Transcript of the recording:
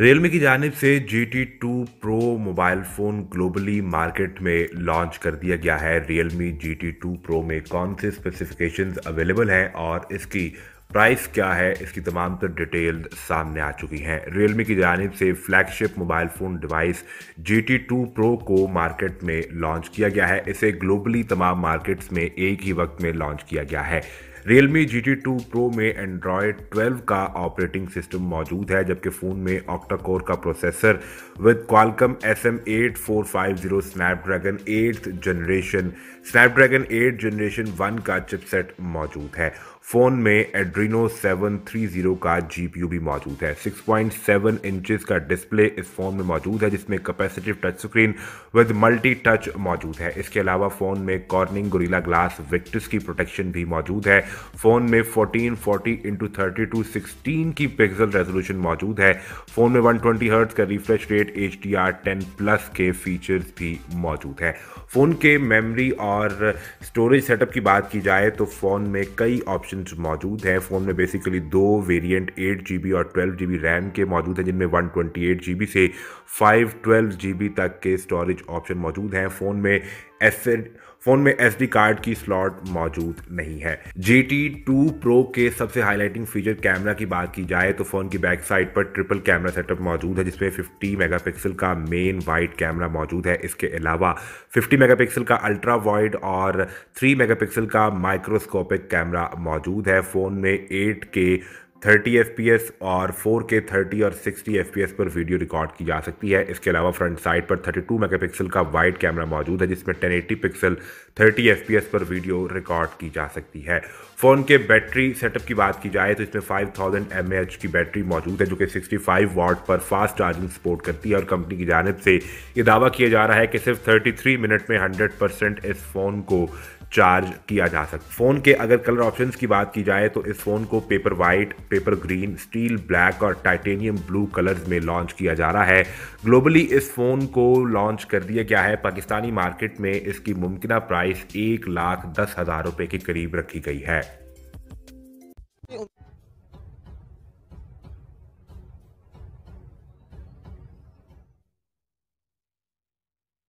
Realme की जानब से G T two pro mobile phone globally market में लॉन्च कर दिया गया है Realme G T two pro में कौन से स्पेसिफिकेशंस अवेलेबल हैं और इसकी प्राइस क्या है इसकी तमाम तर तो डिटेल सामने आ चुकी हैं रियलमी की जानब से flagship mobile phone device G T two pro को मार्केट में लॉन्च किया गया है इसे ग्लोबली तमाम मार्केट्स में एक ही वक्त में लॉन्च किया गया है Realme GT2 Pro में एंड्रॉयड ट्वेल्व का ऑपरेटिंग सिस्टम मौजूद है जबकि फ़ोन में ऑक्टा कोर का processor with Qualcomm S M eight four five zero Snapdragon eighth generation Snapdragon eight generation one का चिपसेट मौजूद है फ़ोन में एड्रीनो सेवन थ्री जीरो का जी पी यू भी मौजूद है सिक्स पॉइंट सेवन इंचज का डिस्प्ले इस फ़ोन में मौजूद है जिसमें capacitive touch screen with multi touch मौजूद है इसके अलावा फ़ोन में कॉर्निंग गोरीला ग्लास विक्टस की प्रोटेक्शन भी मौजूद है फ़ोन में 1440 forty into thirty two sixteen की पिक्सल रेजोल्यूशन मौजूद है फ़ोन में 120 ट्वेंटी हर्ट्स का refresh rate H D R ten plus के फीचर्स भी मौजूद हैं फ़ोन के मेमोरी और स्टोरेज सेटअप की बात की जाए तो फ़ोन में कई ऑप्शन मौजूद हैं फ़ोन में बेसिकली दो वेरियंट एट जी बी और ट्वेल्व जी बी रैम के मौजूद हैं जिनमें one twenty eight G B से फाइव ट्वेल्व जी बी तक के स्टोरेज ऑप्शन मौजूद हैं फ़ोन में एस फोन में एस कार्ड की स्लॉट मौजूद नहीं है जी टी टू प्रो के सबसे हाईलाइटिंग फीचर कैमरा की बात की जाए तो फोन की बैक साइड पर ट्रिपल कैमरा सेटअप मौजूद है जिसमें 50 मेगापिक्सल का मेन वाइड कैमरा मौजूद है इसके अलावा 50 मेगापिक्सल का अल्ट्रा वाइड और 3 मेगापिक्सल का माइक्रोस्कोपिक कैमरा मौजूद है फोन में एट के थर्टी एफ और फोर के थर्टी और सिक्सटी एफ पर वीडियो रिकॉर्ड की जा सकती है इसके अलावा फ्रंट साइड पर 32 पिक्सल का वाइड कैमरा मौजूद है जिसमें 1080 पिक्सल थर्टी एफ पर वीडियो रिकॉर्ड की जा सकती है फ़ोन के बैटरी सेटअप की बात की जाए तो इसमें 5000 थाउजेंड की बैटरी मौजूद है जो कि 65 वाट पर फास्ट चार्जिंग सपोर्ट करती है और कंपनी की जानब से ये दावा किया जा रहा है कि सिर्फ थ्री मिनट में हंड्रेड परसेंट इस फ़ोन को चार्ज किया जा सकता फ़ोन के अगर कलर ऑप्शंस की बात की जाए तो इस फ़ोन को paper white paper green steel black और टाइटेनियम ब्लू कलर्स में लॉन्च किया जा रहा है ग्लोबली इस फ़ोन को लॉन्च कर दिया गया है पाकिस्तानी मार्केट में इसकी मुमकिन प्राइस एक लाख दस हज़ार रुपए के करीब रखी गई है